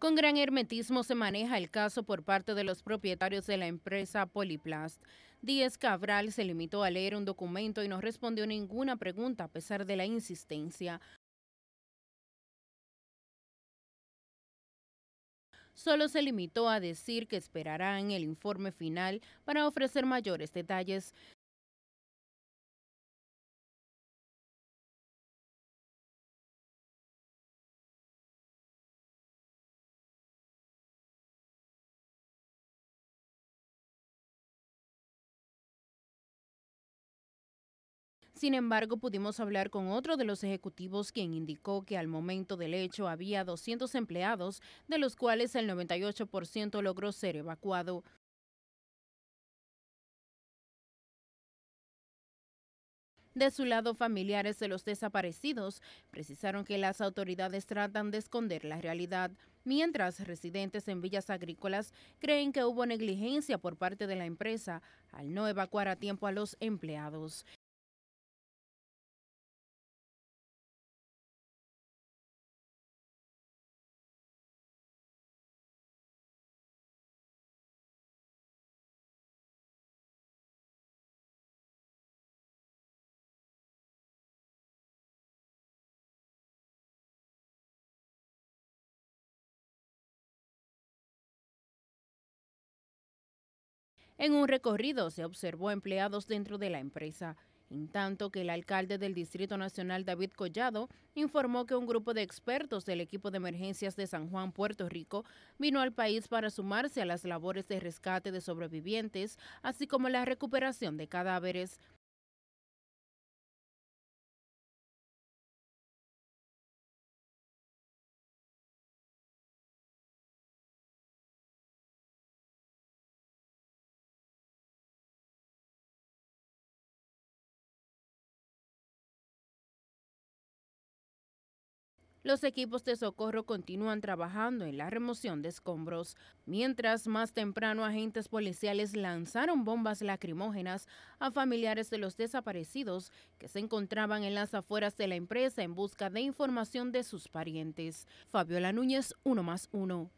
Con gran hermetismo se maneja el caso por parte de los propietarios de la empresa Poliplast. Díez Cabral se limitó a leer un documento y no respondió ninguna pregunta a pesar de la insistencia. Solo se limitó a decir que esperarán el informe final para ofrecer mayores detalles. Sin embargo, pudimos hablar con otro de los ejecutivos quien indicó que al momento del hecho había 200 empleados, de los cuales el 98% logró ser evacuado. De su lado, familiares de los desaparecidos precisaron que las autoridades tratan de esconder la realidad, mientras residentes en villas agrícolas creen que hubo negligencia por parte de la empresa al no evacuar a tiempo a los empleados. En un recorrido se observó empleados dentro de la empresa, en tanto que el alcalde del Distrito Nacional David Collado informó que un grupo de expertos del equipo de emergencias de San Juan, Puerto Rico, vino al país para sumarse a las labores de rescate de sobrevivientes, así como la recuperación de cadáveres. Los equipos de socorro continúan trabajando en la remoción de escombros, mientras más temprano agentes policiales lanzaron bombas lacrimógenas a familiares de los desaparecidos que se encontraban en las afueras de la empresa en busca de información de sus parientes. Fabiola Núñez, 1 más 1.